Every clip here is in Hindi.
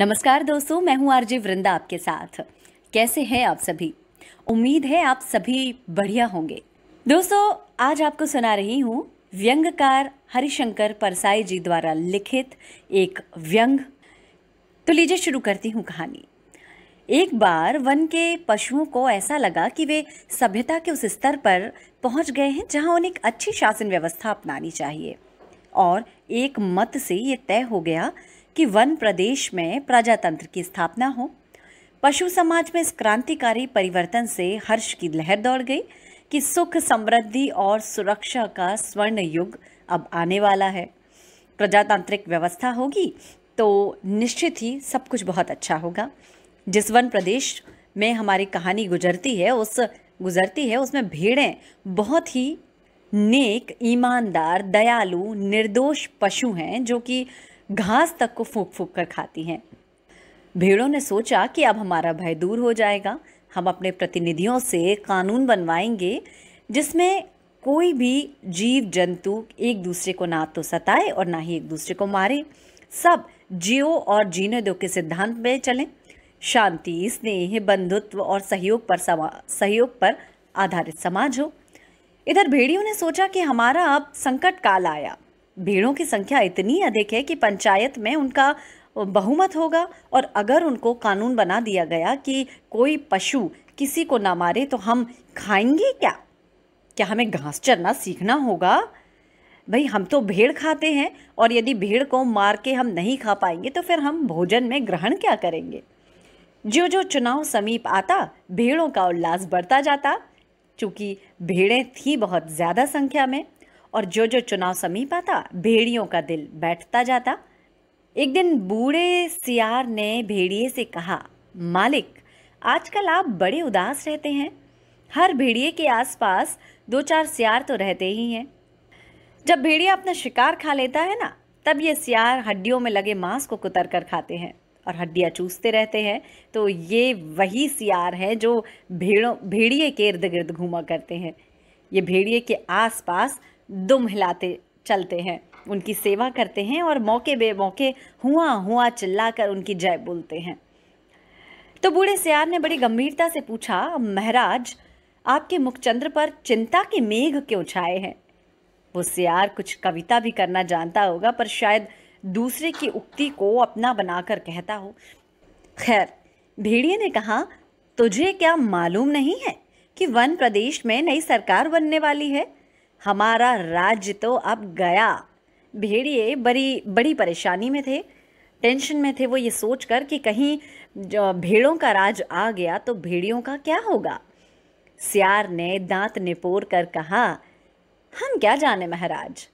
नमस्कार दोस्तों मैं हूं आरजे वृंदा आपके साथ कैसे हैं आप सभी उम्मीद है आप सभी बढ़िया होंगे दोस्तों आज आपको सुना रही हूं व्यंगकार हरिशंकर परसाई जी द्वारा लिखित एक व्यंग तो लीजिए शुरू करती हूं कहानी एक बार वन के पशुओं को ऐसा लगा कि वे सभ्यता के उस स्तर पर पहुंच गए हैं जहां उन्हें एक अच्छी शासन व्यवस्था अपनानी चाहिए और एक मत से ये तय हो गया कि वन प्रदेश में प्रजातंत्र की स्थापना हो पशु समाज में इस क्रांतिकारी परिवर्तन से हर्ष की लहर दौड़ गई कि सुख समृद्धि और सुरक्षा का स्वर्ण युग अब आने वाला है प्रजातांत्रिक व्यवस्था होगी तो निश्चित ही सब कुछ बहुत अच्छा होगा जिस वन प्रदेश में हमारी कहानी गुजरती है उस गुजरती है उसमें भेड़ें बहुत ही नेक ईमानदार दयालु निर्दोष पशु हैं जो कि घास तक को फूक फूक कर खाती हैं भेड़ों ने सोचा कि अब हमारा भय दूर हो जाएगा हम अपने प्रतिनिधियों से कानून बनवाएंगे जिसमें कोई भी जीव जंतु एक दूसरे को ना तो सताए और ना ही एक दूसरे को मारे सब जियो और जीने दो के सिद्धांत में चलें शांति स्नेह बंधुत्व और सहयोग पर सहयोग पर आधारित समाज हो इधर भेड़ियों ने सोचा कि हमारा अब संकट काल आया भेड़ों की संख्या इतनी अधिक है कि पंचायत में उनका बहुमत होगा और अगर उनको कानून बना दिया गया कि कोई पशु किसी को ना मारे तो हम खाएंगे क्या क्या हमें घास चरना सीखना होगा भाई हम तो भेड़ खाते हैं और यदि भेड़ को मार के हम नहीं खा पाएंगे तो फिर हम भोजन में ग्रहण क्या करेंगे जो जो चुनाव समीप आता भेड़ों का उल्लास बढ़ता जाता चूँकि भेड़ें थी बहुत ज़्यादा संख्या में और जो जो चुनाव समीप आता भेड़ियों का दिल बैठता जाता एक दिन बूढ़े सियार ने भेड़िए से कहा मालिक आजकल आप बड़े उदास रहते हैं हर भेड़िए के आसपास दो चार सियार तो रहते ही हैं जब भेड़िया अपना शिकार खा लेता है ना तब ये सियार हड्डियों में लगे मांस को कुतर कर खाते हैं और हड्डियाँ चूसते रहते हैं तो ये वही सियार हैं जो भेड़ों भेड़िए के इर्द गिर्द घूमा करते हैं ये भेड़िए के आसपास दुम हिलाते चलते हैं उनकी सेवा करते हैं और मौके बे मौके हुआ हुआ चिल्लाकर उनकी जय बोलते हैं तो बूढ़े सियार ने बड़ी गंभीरता से पूछा महाराज आपके मुखचंद्र पर चिंता के मेघ क्यों छाए हैं वो सियार कुछ कविता भी करना जानता होगा पर शायद दूसरे की उक्ति को अपना बनाकर कहता हो खैर भेड़िए ने कहा तुझे क्या मालूम नहीं है कि वन प्रदेश में नई सरकार बनने वाली है हमारा राज्य तो अब गया भेड़िए बड़ी बड़ी परेशानी में थे टेंशन में थे वो ये सोच कर कि कहीं भेड़ों का राज आ गया तो भेड़ियों का क्या होगा सियार ने दांत निपोर कर कहा हम क्या जाने महाराज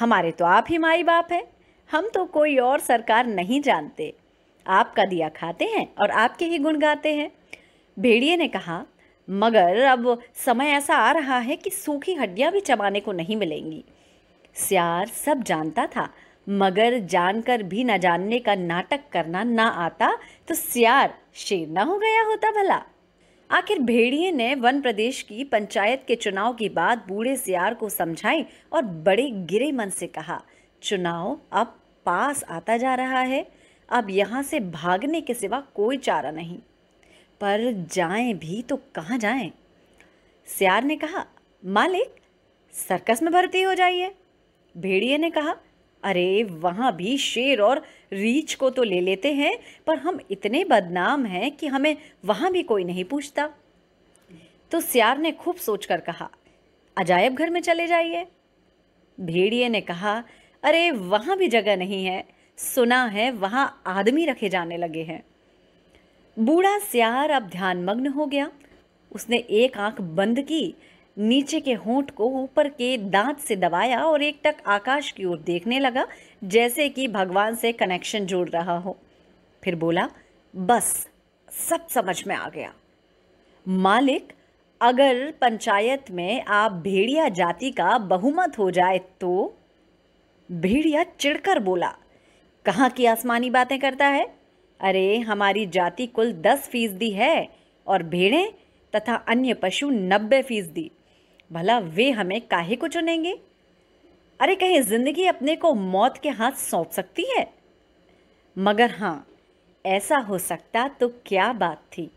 हमारे तो आप ही माई बाप हैं हम तो कोई और सरकार नहीं जानते आपका दिया खाते हैं और आपके ही गुण गाते हैं भेड़िए ने कहा मगर अब समय ऐसा आ रहा है कि सूखी हड्डियां भी चबाने को नहीं मिलेंगी सियार सब जानता था मगर जानकर भी न जानने का नाटक करना ना आता तो सियार शेर ना हो गया होता भला आखिर भेड़िए ने वन प्रदेश की पंचायत के चुनाव की बात बूढ़े सियार को समझाई और बड़े गिरे मन से कहा चुनाव अब पास आता जा रहा है अब यहाँ से भागने के सिवा कोई चारा नहीं पर जाएं भी तो कहाँ जाएं? सियार ने कहा मालिक सर्कस में भर्ती हो जाइए भेड़िए ने कहा अरे वहाँ भी शेर और रीछ को तो ले लेते हैं पर हम इतने बदनाम हैं कि हमें वहाँ भी कोई नहीं पूछता तो सियार ने खूब सोच कर कहा अजायब घर में चले जाइए भेड़िए ने कहा अरे वहाँ भी जगह नहीं है सुना है वहाँ आदमी रखे जाने लगे हैं बूढ़ा सियार अब ध्यानमग्न हो गया उसने एक आंख बंद की नीचे के होंठ को ऊपर के दांत से दबाया और एक टक आकाश की ओर देखने लगा जैसे कि भगवान से कनेक्शन जोड़ रहा हो फिर बोला बस सब समझ में आ गया मालिक अगर पंचायत में आप भेड़िया जाति का बहुमत हो जाए तो भेड़िया चिढ़कर बोला कहाँ की आसमानी बातें करता है अरे हमारी जाति कुल दस फीसदी है और भेड़ें तथा अन्य पशु नब्बे फीसदी भला वे हमें काहे को चुनेंगे अरे कहीं ज़िंदगी अपने को मौत के हाथ सौंप सकती है मगर हाँ ऐसा हो सकता तो क्या बात थी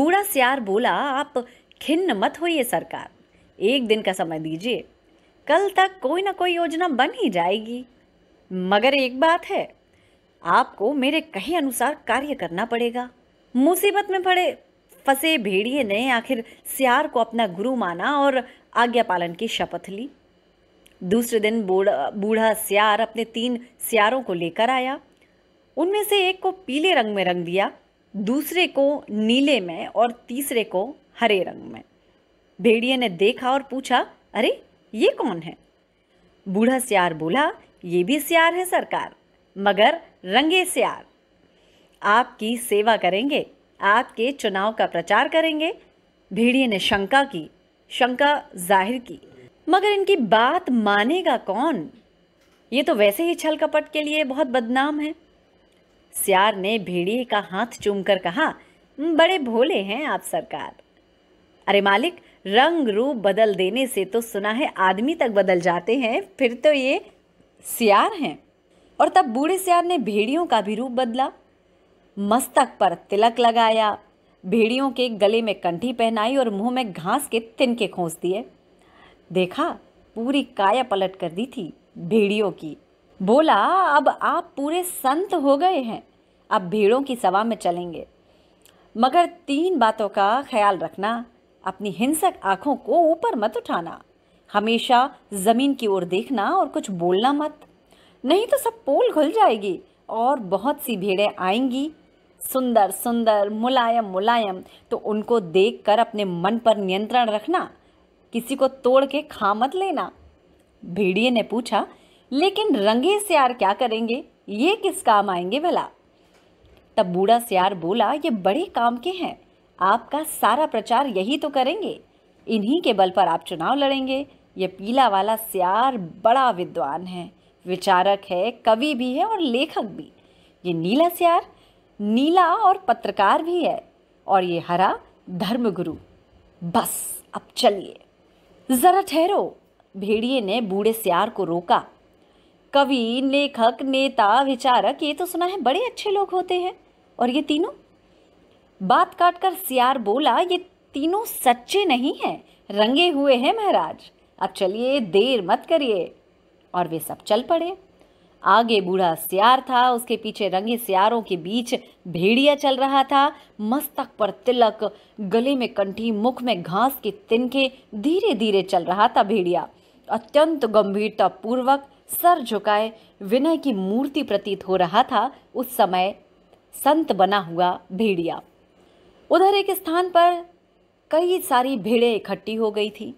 बूढ़ा सियार बोला आप खिन्न मत होइए सरकार एक दिन का समय दीजिए कल तक कोई ना कोई योजना बन ही जाएगी मगर एक बात है आपको मेरे कहे अनुसार कार्य करना पड़ेगा मुसीबत में पड़े फंसे भेड़िए ने आखिर सियार को अपना गुरु माना और आज्ञा पालन की शपथ ली दूसरे दिन बूढ़ा सियार अपने तीन सियारों को लेकर आया उनमें से एक को पीले रंग में रंग दिया दूसरे को नीले में और तीसरे को हरे रंग में भेड़िए ने देखा और पूछा अरे ये कौन है बूढ़ा सियार बोला ये भी सियार है सरकार मगर रंगे स्यार आपकी सेवा करेंगे आपके चुनाव का प्रचार करेंगे भेड़िए ने शंका की शंका जाहिर की मगर इनकी बात मानेगा कौन ये तो वैसे ही छल कपट के लिए बहुत बदनाम है सियार ने भेड़िए का हाथ चूमकर कहा बड़े भोले हैं आप सरकार अरे मालिक रंग रूप बदल देने से तो सुना है आदमी तक बदल जाते हैं फिर तो ये सियार हैं और तब बूढ़े श्याम ने भेड़ियों का भी रूप बदला मस्तक पर तिलक लगाया भेड़ियों के गले में कंठी पहनाई और मुंह में घास के तिनके खोस दिए देखा पूरी काया पलट कर दी थी भेड़ियों की बोला अब आप पूरे संत हो गए हैं अब भेड़ों की सवा में चलेंगे मगर तीन बातों का ख्याल रखना अपनी हिंसक आँखों को ऊपर मत उठाना हमेशा ज़मीन की ओर देखना और कुछ बोलना मत नहीं तो सब पोल खुल जाएगी और बहुत सी भीड़ें आएंगी सुंदर सुंदर मुलायम मुलायम तो उनको देखकर अपने मन पर नियंत्रण रखना किसी को तोड़ के खा मत लेना भेड़िए ने पूछा लेकिन रंगे सियार क्या करेंगे ये किस काम आएंगे भला तब बूढ़ा सियार बोला ये बड़े काम के हैं आपका सारा प्रचार यही तो करेंगे इन्हीं के बल पर आप चुनाव लड़ेंगे ये पीला वाला सियार बड़ा विद्वान है विचारक है कवि भी है और लेखक भी ये नीला सियार नीला और पत्रकार भी है और ये हरा धर्मगुरु बस अब चलिए ज़रा ठहरो भेड़िए ने बूढ़े सियार को रोका कवि लेखक नेता विचारक ये तो सुना है बड़े अच्छे लोग होते हैं और ये तीनों बात काट कर सियार बोला ये तीनों सच्चे नहीं हैं रंगे हुए हैं महाराज अब चलिए देर मत करिए और वे सब चल पड़े आगे बूढ़ा सियार था उसके पीछे रंगे सियारों के बीच भेड़िया चल रहा था मस्तक पर तिलक गले में कंठी मुख में घास के तिनके धीरे धीरे चल रहा था भेड़िया अत्यंत गंभीरता पूर्वक सर झुकाए विनय की मूर्ति प्रतीत हो रहा था उस समय संत बना हुआ भेड़िया उधर एक स्थान पर कई सारी भीड़ें इकट्ठी हो गई थी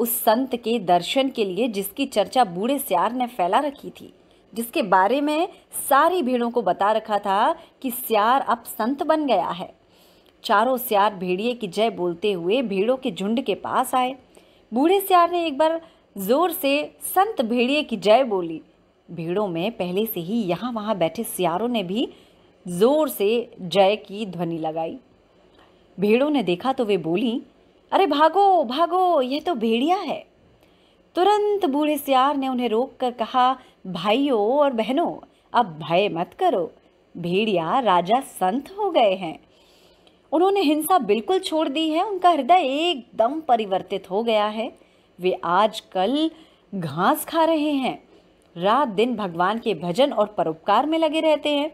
उस संत के दर्शन के लिए जिसकी चर्चा बूढ़े स्यार ने फैला रखी थी जिसके बारे में सारी भेड़ों को बता रखा था कि स्यार अब संत बन गया है चारों स्यार भेड़िए की जय बोलते हुए भेड़ों के झुंड के पास आए बूढ़े स्यार ने एक बार जोर से संत भेड़िए की जय बोली भीड़ों में पहले से ही यहाँ वहाँ बैठे सियारों ने भी जोर से जय की ध्वनि लगाई भेड़ों ने देखा तो वे बोली अरे भागो भागो यह तो भेड़िया है तुरंत बूढ़े सियार ने उन्हें रोक कर कहा भाइयों और बहनों अब भय मत करो भेड़िया राजा संत हो गए हैं उन्होंने हिंसा बिल्कुल छोड़ दी है उनका हृदय एकदम परिवर्तित हो गया है वे आज कल घास खा रहे हैं रात दिन भगवान के भजन और परोपकार में लगे रहते हैं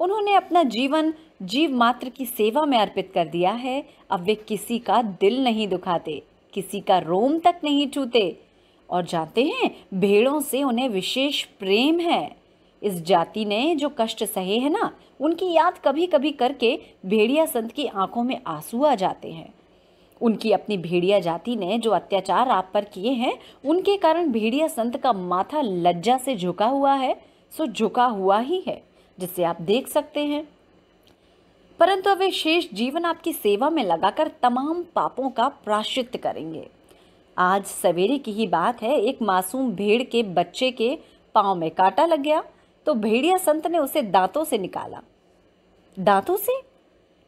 उन्होंने अपना जीवन जीव मात्र की सेवा में अर्पित कर दिया है अब वे किसी का दिल नहीं दुखाते किसी का रोम तक नहीं छूते और जानते हैं भेड़ों से उन्हें विशेष प्रेम है इस जाति ने जो कष्ट सहे है ना उनकी याद कभी कभी करके भेड़िया संत की आंखों में आंसू आ जाते हैं उनकी अपनी भेड़िया जाति ने जो अत्याचार आप पर किए हैं उनके कारण भेड़िया संत का माथा लज्जा से झुका हुआ है सो झुका हुआ ही है जिसे आप देख सकते हैं परंतु अब शेष जीवन आपकी सेवा में लगाकर तमाम पापों का प्राश्चित करेंगे आज सवेरे की ही बात है एक मासूम भेड़ के बच्चे के पाँव में कांटा लग गया तो भेड़िया संत ने उसे दांतों से निकाला दांतों से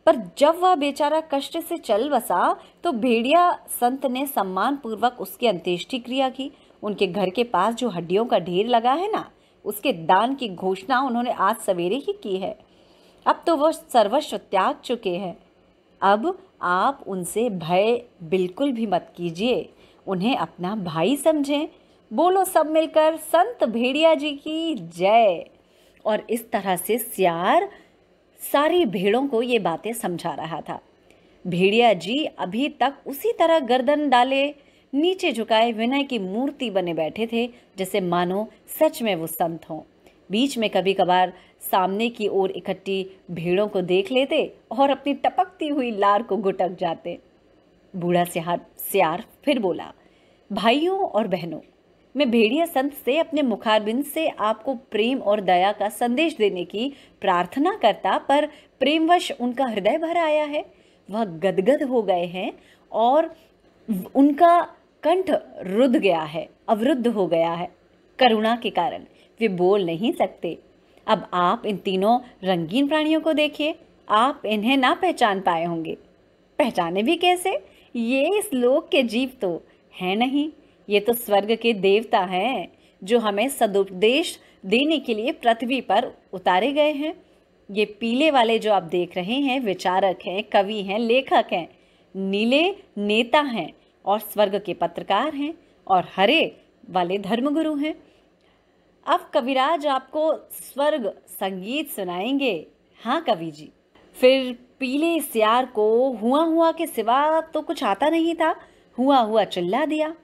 पर जब वह बेचारा कष्ट से चल बसा तो भेड़िया संत ने सम्मान पूर्वक उसकी अंत्येष्टि क्रिया की उनके घर के पास जो हड्डियों का ढेर लगा है ना उसके दान की घोषणा उन्होंने आज सवेरे ही की है अब तो वो सर्वस्व त्याग चुके हैं अब आप उनसे भय बिल्कुल भी मत कीजिए उन्हें अपना भाई समझें बोलो सब मिलकर संत भेड़िया जी की जय और इस तरह से सियार सारी भेड़ों को ये बातें समझा रहा था भेड़िया जी अभी तक उसी तरह गर्दन डाले नीचे झुकाए विनय की मूर्ति बने बैठे थे जैसे मानो सच में वो संत हों बीच में कभी कभार सामने की ओर इकट्ठी भीड़ों को देख लेते और अपनी टपकती हुई लार को गुटक जाते बूढ़ा सिहार सियार फिर बोला भाइयों और बहनों मैं भेड़िया संत से अपने मुखारबिंद से आपको प्रेम और दया का संदेश देने की प्रार्थना करता पर प्रेमवश उनका हृदय भर आया है वह गदगद हो गए हैं और उनका कंठ रुद गया है अवरुद्ध हो गया है करुणा के कारण वे बोल नहीं सकते अब आप इन तीनों रंगीन प्राणियों को देखिए आप इन्हें ना पहचान पाए होंगे पहचाने भी कैसे ये इस लोक के जीव तो है नहीं ये तो स्वर्ग के देवता हैं जो हमें सदुपदेश देने के लिए पृथ्वी पर उतारे गए हैं ये पीले वाले जो आप देख रहे हैं विचारक हैं कवि हैं लेखक हैं नीले नेता हैं और स्वर्ग के पत्रकार हैं और हरे वाले धर्मगुरु हैं अब कविराज आपको स्वर्ग संगीत सुनाएंगे हाँ कवि जी फिर पीले सियार को हुआ हुआ के सिवा तो कुछ आता नहीं था हुआ हुआ चिल्ला दिया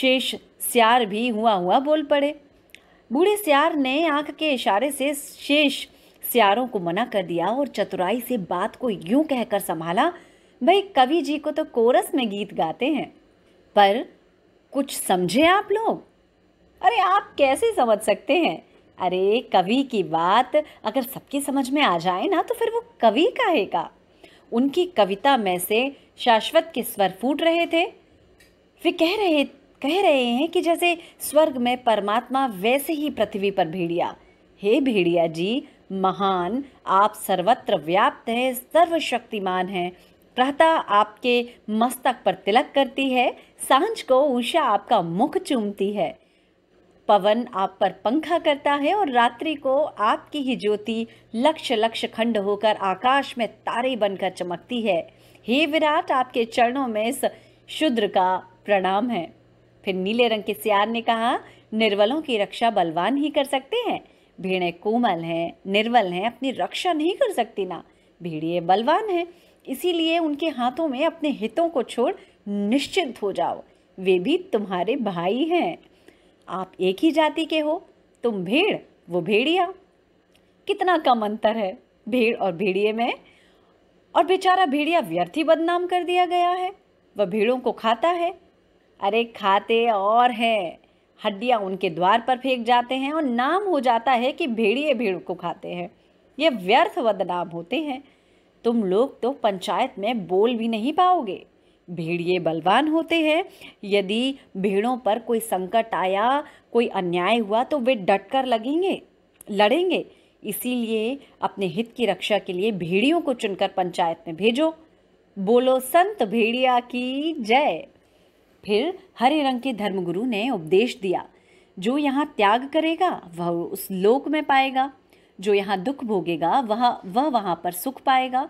शेष सियार भी हुआ हुआ बोल पड़े बूढ़े सियार ने आंख के इशारे से शेष सियारों को मना कर दिया और चतुराई से बात को यूं कहकर संभाला भाई कवि जी को तो कोरस में गीत गाते हैं पर कुछ समझे आप लोग अरे आप कैसे समझ सकते हैं अरे कवि की बात अगर सबके समझ में आ जाए ना तो फिर वो कवि कहेगा उनकी कविता में से शाश्वत के स्वर फूट रहे थे वे कह रहे कह रहे हैं कि जैसे स्वर्ग में परमात्मा वैसे ही पृथ्वी पर भेड़िया हे भेड़िया जी महान आप सर्वत्र व्याप्त हैं सर्वशक्तिमान हैं प्रहता आपके मस्तक पर तिलक करती है सांझ को उषा आपका मुख चूमती है पवन आप पर पंखा करता है और रात्रि को आपकी ही ज्योति लक्ष लक्ष खंड होकर आकाश में तारे बनकर चमकती है हे विराट आपके चरणों में इस शुद्र का प्रणाम है फिर नीले रंग के सियार ने कहा निर्वलों की रक्षा बलवान ही कर सकते हैं भेड़े कोमल हैं निर्वल हैं अपनी रक्षा नहीं कर सकती ना भेड़िए बलवान हैं इसीलिए उनके हाथों में अपने हितों को छोड़ निश्चिंत हो जाओ वे भी तुम्हारे भाई हैं आप एक ही जाति के हो तुम भेड़ वो भेड़िया कितना कम अंतर है भेड़ और भेड़िए में और बेचारा भेड़िया व्यर्थ ही बदनाम कर दिया गया है वह भेड़ों को खाता है अरे खाते और हैं हड्डियाँ उनके द्वार पर फेंक जाते हैं और नाम हो जाता है कि भेड़िए भेड़ को खाते हैं ये व्यर्थ बदनाम होते हैं तुम लोग तो पंचायत में बोल भी नहीं पाओगे भेड़िए बलवान होते हैं यदि भेड़ों पर कोई संकट आया कोई अन्याय हुआ तो वे डट कर लगेंगे लड़ेंगे इसीलिए अपने हित की रक्षा के लिए भेड़ियों को चुनकर पंचायत में भेजो बोलो संत भेड़िया की जय फिर हरे रंग के धर्मगुरु ने उपदेश दिया जो यहाँ त्याग करेगा वह उस लोक में पाएगा जो यहाँ दुख भोगेगा वह वह वहाँ पर सुख पाएगा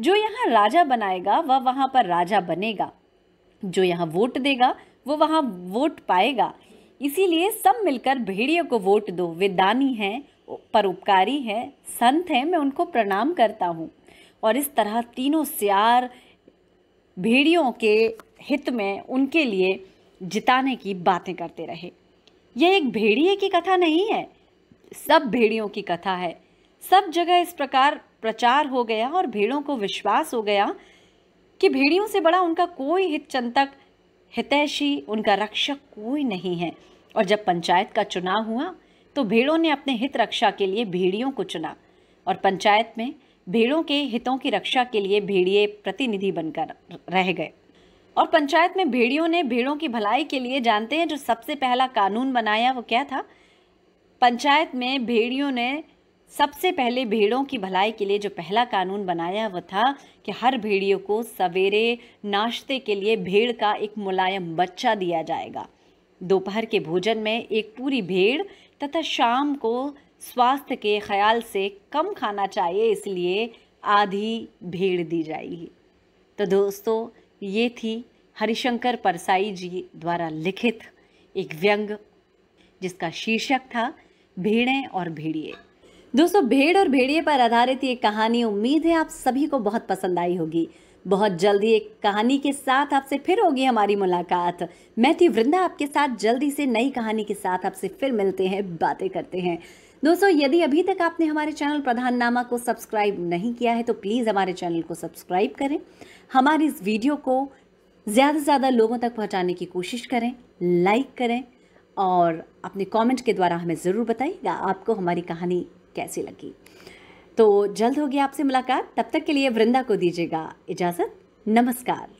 जो यहाँ राजा बनाएगा वह वहाँ पर राजा बनेगा जो यहाँ वोट देगा वो वहाँ वोट पाएगा इसीलिए सब मिलकर भेड़िए को वोट दो वे दानी हैं परोपकारी हैं संत हैं मैं उनको प्रणाम करता हूँ और इस तरह तीनों सियार भेड़ियों के हित में उनके लिए जिताने की बातें करते रहे यह एक भेड़िए की कथा नहीं है सब भेड़ियों की कथा है सब जगह इस प्रकार प्रचार हो गया और भेड़ों को विश्वास हो गया कि भेड़ियों से बड़ा उनका कोई चिंतक हितैषी उनका रक्षक कोई नहीं है और जब पंचायत का चुनाव हुआ तो भेड़ों ने अपने हित रक्षा के लिए भेड़ियों को चुना और पंचायत में भेड़ों के हितों की रक्षा के लिए भेड़िए प्रतिनिधि बनकर रह गए और पंचायत में भेड़ियों ने भेड़ों की भलाई के लिए जानते हैं जो सबसे पहला कानून बनाया वो क्या था पंचायत में भेड़ियों ने सबसे पहले भेड़ों की भलाई के लिए जो पहला कानून बनाया वह था कि हर भेड़ियों को सवेरे नाश्ते के लिए भेड़ का एक मुलायम बच्चा दिया जाएगा दोपहर के भोजन में एक पूरी भेड़ तथा शाम को स्वास्थ्य के ख्याल से कम खाना चाहिए इसलिए आधी भेड़ दी जाएगी तो दोस्तों ये थी हरिशंकर परसाई जी द्वारा लिखित एक व्यंग जिसका शीर्षक था भेड़ें और भेड़िए दोस्तों भेड़ और भेड़िए पर आधारित ये कहानी उम्मीद है आप सभी को बहुत पसंद आई होगी बहुत जल्दी एक कहानी के साथ आपसे फिर होगी हमारी मुलाकात मैं थी वृंदा आपके साथ जल्दी से नई कहानी के साथ आपसे फिर मिलते हैं बातें करते हैं दोस्तों यदि अभी तक आपने हमारे चैनल प्रधान नामा को सब्सक्राइब नहीं किया है तो प्लीज़ हमारे चैनल को सब्सक्राइब करें हमारी इस वीडियो को ज़्यादा से ज़्यादा लोगों तक पहुँचाने की कोशिश करें लाइक करें और अपने कमेंट के द्वारा हमें ज़रूर बताइएगा आपको हमारी कहानी कैसी लगी तो जल्द होगी आपसे मुलाकात तब तक के लिए वृंदा को दीजिएगा इजाज़त नमस्कार